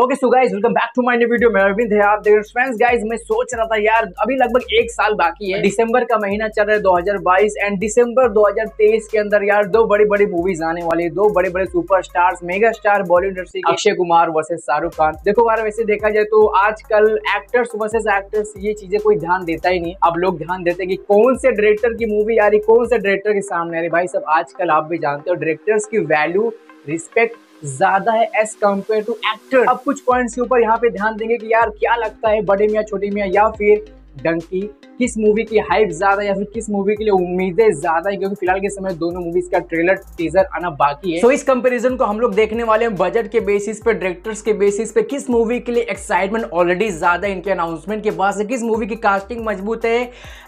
okay so guys welcome back to my new video मैं अरविंद है आप देख फ्रेंड्स गाइस मैं सोच रहा था यार अभी लगभग एक साल बाकी है दिसंबर का महीना चल रहा है 2022 एंड दिसंबर 2023 के अंदर यार दो बड़ी बड़ी मूवीज आने वाली है दो बड़े बड़े superstars mega star Bollywood industry Akshay Kumar versus Shahrukh Khan देखो यार वैसे देखा जाए तो आजकल एक्टर्स वर्सेज एक्टर्स ये चीजें कोई ध्यान देता ही नहीं अब लोग ध्यान देते की कौन से डायरेक्टर की मूवी आ रही कौन से डायरेक्टर के सामने आ रही भाई सब आजकल आप भी जानते हो डायरेक्टर्स की वैल्यू रिस्पेक्ट ज्यादा है एज कम्पेयर टू एक्टर अब कुछ पॉइंट्स के ऊपर यहाँ पे ध्यान देंगे कि यार क्या लगता है बड़े मियाँ छोटे मियाँ या फिर डंकी किस मूवी की हाइप ज़्यादा या फिर किस मूवी के लिए उम्मीदें ज़्यादा है क्योंकि फिलहाल के समय दोनों मूवीज़ का ट्रेलर टीजर आना बाकी है तो so, इस कंपैरिजन को हम लोग देखने वाले हैं बजट के बेसिस पे डायरेक्टर्स के बेसिस पे किस मूवी के लिए एक्साइटमेंट ऑलरेडी ज़्यादा इनके अनाउंसमेंट के बाद से किस मूवी की कास्टिंग मजबूत है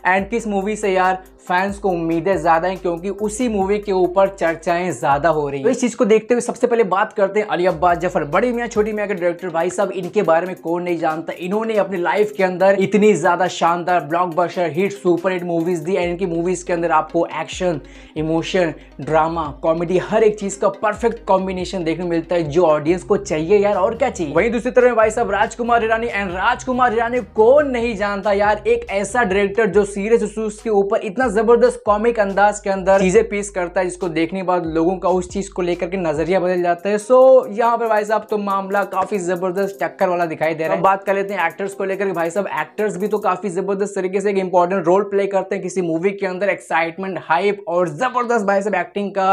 एंड किस मूवी से यार फैंस को उम्मीदें ज़्यादा हैं क्योंकि उसी मूवी के ऊपर चर्चाएं ज़्यादा हो रही है तो इस चीज़ को देखते हुए सबसे पहले बात करते हैं अली अब्बास जफर बड़ी मियाँ छोटी मियाँ के डायरेक्टर भाई साहब इनके बारे में कौन नहीं जानता इन्होंने अपनी लाइफ के अंदर इतनी ज़्यादा शानदार blockbuster hit super hit movies दी एंड इनकी मूवीज़ के अंदर आपको एक्शन इमोशन ड्रामा कॉमेडी हर एक चीज़ का परफेक्ट कॉम्बिनेशन देखने को मिलता है जो ऑडियंस को चाहिए यार और क्या चाहिए वहीं दूसरी तरफ भाई साहब राजकुमार ईरानी एंड राजकुमार ईरानी कौन नहीं जानता यार एक ऐसा डायरेक्टर जो सीरियस इशूज के ऊपर इतना जबरदस्त कॉमिक अंदाज के अंदर चीजें पेश करता है जिसको देखने के बाद लोगों का उस चीज को लेकर के नजरिया बदल जाता है सो यहाँ पर भाई साहब तो मामला काफी जबरदस्त टक्कर वाला दिखाई दे रहा है बात कर लेते हैं एक्टर्स को लेकर भाई साहब एक्टर्स भी तो काफी काफी जबरदस्त तरीके से एक इंपॉर्टेंट रोल प्ले करते हैं किसी मूवी के अंदर एक्साइटमेंट हाइप और जबरदस्त भाई सब एक्टिंग का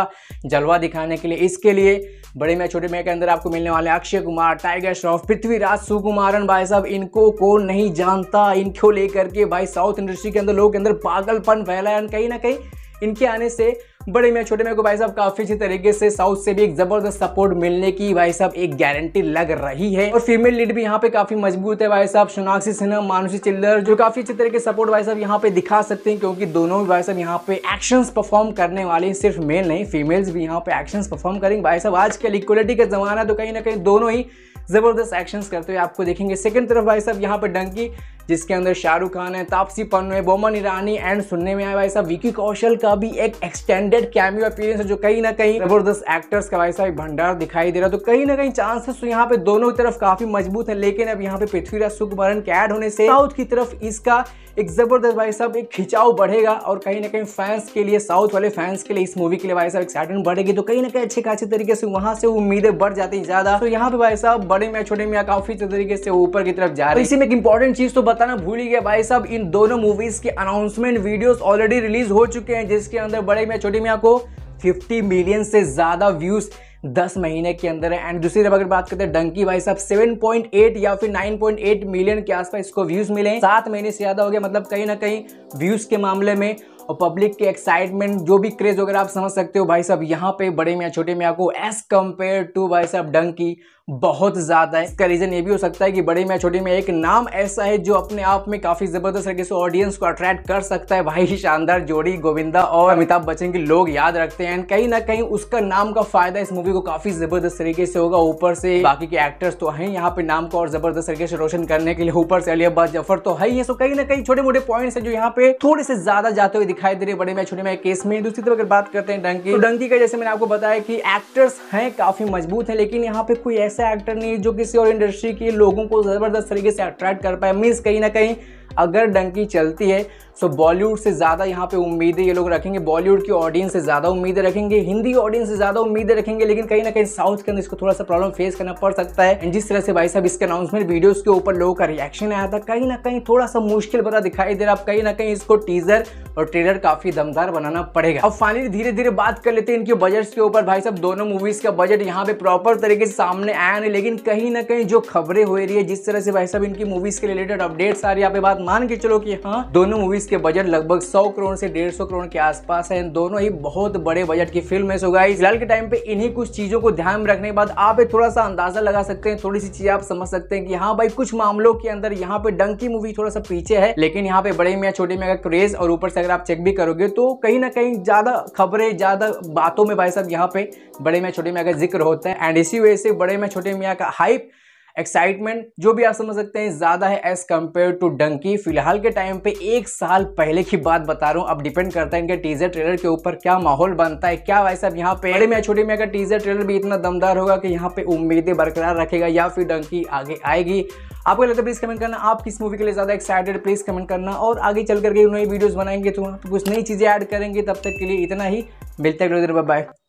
जलवा दिखाने के लिए इसके लिए बड़े मैं छोटे मैं के अंदर आपको मिलने वाले अक्षय कुमार टाइगर श्रॉफ पृथ्वीराज सुकुमारन भाई साहब इनको कौन नहीं जानता इनको लेकर के भाई साउथ इंडस्ट्री के अंदर लोग के अंदर पागलपन फैला है कहीं ना कहीं इनके आने से बड़े में छोटे में को भाई साहब काफी अच्छी तरीके से साउथ से भी एक जबरदस्त सपोर्ट मिलने की भाई साहब एक गारंटी लग रही है और फीमेल लीड भी यहाँ पे काफी मजबूत है भाई साहब सोनाक्षी सिन्हा मानुषी चिल्लर जो काफी अच्छे तरीके सपोर्ट भाई साहब यहाँ पे दिखा सकते हैं क्योंकि दोनों भी भाई साहब यहाँ पे एक्शन परफॉर्म करने वाले हैं सिर्फ मेल नहीं फीमेल्स भी यहाँ पे एक्शन परफॉर्म करेंगे भाई साहब आजकल इक्वलिटी का जमाना तो कहीं ना कहीं दोनों ही जबरदस्त एक्शंस करते हुए आपको देखेंगे सेकंड तरफ भाई साहब यहाँ पे डंकी जिसके अंदर शाहरुख खान है तापसी पन्नू है बोमन ईरानी एंड सुनने में आया भाई साहब विकी कौशल का भी एक एक्सटेंडेड कैमियो अपीयरेंस है जो कहीं ना कहीं जबरदस्त एक्टर्स का भाई साहब भंडार दिखाई दे रहा है तो कहीं ना कहीं चांसेस तो यहाँ पे दोनों की तरफ काफी मजबूत है लेकिन अब यहाँ पे पृथ्वीराज सुकुमारन के ऐड होने से साउथ की तरफ इसका एक जबरदस्त भाई साहब एक खिंचाव बढ़ेगा और कहीं ना कहीं फैंस के लिए साउथ वाले फैंस के लिए इस मूवी के लिए भाई साहब एक्साइटमेंट बढ़ेगी तो कहीं ना कहीं अच्छे खासी तरीके से वहां से उम्मीदें बढ़ जाती है ज्यादा तो यहाँ पे भाई साहब बड़े में छोटे में काफी तरीके से ऊपर की तरफ जा रहे है तो इसी में एक इंपॉर्टेंट चीज तो बताना भूल ही गया भाई साहब इन दोनों मूवीज के अनाउंसमेंट वीडियोस ऑलरेडी रिलीज हो चुके हैं जिसके अंदर बड़े मियाँ छोटी मियाँ को 50 मिलियन से ज़्यादा व्यूज़ 10 महीने के अंदर है एंड दूसरी तरफ अगर बात करते हैं डंकी भाई साहब 7.8 या फिर 9.8 मिलियन के आसपास इसको व्यूज़ मिले हैं सात महीने से ज़्यादा हो गया मतलब कहीं ना कहीं व्यूज़ के मामले में और पब्लिक के एक्साइटमेंट जो भी क्रेज वगैरह आप समझ सकते हो भाई साहब यहाँ पे बड़े मियाँ छोटे मियाँ को एज कम्पेयर टू भाई साहब डंकी बहुत ज़्यादा है इसका रीज़न ये भी हो सकता है कि बड़े में छोटे में एक नाम ऐसा है जो अपने आप में काफ़ी ज़बरदस्त तरीके से ऑडियंस को अट्रैक्ट कर सकता है भाई शानदार जोड़ी गोविंदा और अमिताभ बच्चन के लोग याद रखते हैं एंड कहीं ना कहीं उसका नाम का फायदा इस मूवी को काफ़ी ज़बरदस्त तरीके से होगा ऊपर से बाकी के एक्टर्स तो है यहाँ पे नाम को और ज़बरदस्त तरीके से रोशन करने के लिए ऊपर से अली अब्बास जफर तो है ही सो कहीं ना कहीं छोटे मोटे पॉइंट है जो यहाँ पे थोड़े से ज़्यादा जाते हुए दिखाई दे रहे बड़े में छोटे में केस में दूसरी तरफ अगर बात करते हैं डंकी तो डंकी का जैसे मैंने आपको बताया कि एक्टर्स हैं काफ़ी मजबूत है लेकिन यहाँ पे कोई ऐसा ऐसा एक्टर नहीं जो किसी और इंडस्ट्री के लोगों को ज़बरदस्त तरीके से अट्रैक्ट कर पाए मीन्स कहीं ना कहीं अगर डंकी चलती है सो बॉलीवुड से ज़्यादा यहाँ पे उम्मीदें ये लोग रखेंगे बॉलीवुड की ऑडियंस से ज़्यादा उम्मीदें रखेंगे हिंदी ऑडियंस से ज़्यादा उम्मीदें रखेंगे लेकिन कहीं ना कहीं साउथ के अंदर इसको थोड़ा सा प्रॉब्लम फेस करना पड़ सकता है एंड जिस तरह से भाई साहब इसके अनाउंसमेंट वीडियोज़ के ऊपर लोगों का रिएक्शन आया था कहीं ना कहीं थोड़ा सा मुश्किल बता दिखाई दे रहा कहीं ना कहीं इसको टीजर और ट्रेलर काफ़ी दमदार बनाना पड़ेगा अब फाइनली धीरे धीरे बात कर लेते हैं इनके बजट्स के ऊपर भाई साहब दोनों मूवीज़ का बजट यहाँ पे प्रॉपर तरीके से सामने आया नहीं लेकिन कहीं ना कहीं जो खबरें हो रही है जिस तरह से भाई साहब इनकी मूवीज़ के रिलेटेड अपडेट्स आ रही है यहाँ पे बात साथ मान के चलो कि हाँ दोनों मूवीज के बजट लगभग सौ करोड़ से डेढ़ करोड़ के आसपास है दोनों ही बहुत बड़े बजट की फिल्म है सो गाइस फिलहाल के टाइम पे इन्हीं कुछ चीजों को ध्यान में रखने के बाद आप एक थोड़ा सा अंदाजा लगा सकते हैं थोड़ी सी चीज आप समझ सकते हैं कि हाँ भाई कुछ मामलों के अंदर यहाँ पे डंकी मूवी थोड़ा सा पीछे है लेकिन यहाँ पे बड़े में या छोटे में अगर क्रेज और ऊपर से अगर आप चेक भी करोगे तो कहीं ना कहीं ज्यादा खबरें ज्यादा बातों में भाई साहब यहाँ पे बड़े में छोटे में अगर जिक्र होते हैं एंड इसी वजह से बड़े में छोटे मियाँ का हाइप एक्साइटमेंट जो भी आप समझ सकते हैं ज़्यादा है एज कम्पेयर टू डंकी फिलहाल के टाइम पे एक साल पहले की बात बता रहा हूँ अब डिपेंड करता है इनके टीजर ट्रेलर के ऊपर क्या माहौल बनता है क्या वैसे अब यहाँ पे बड़े में छोटे में अगर टीजर ट्रेलर भी इतना दमदार होगा कि यहाँ पे उम्मीदें बरकरार रखेगा या फिर डंकी आगे आएगी आपको लगता है प्लीज़ कमेंट करना आप किस मूवी के लिए ज़्यादा एक्साइटेड प्लीज़ कमेंट करना और आगे चल करके नई वीडियोज़ बनाएंगे तो कुछ नई चीज़ें ऐड करेंगे तब तक के लिए इतना ही मिलते हैं बाय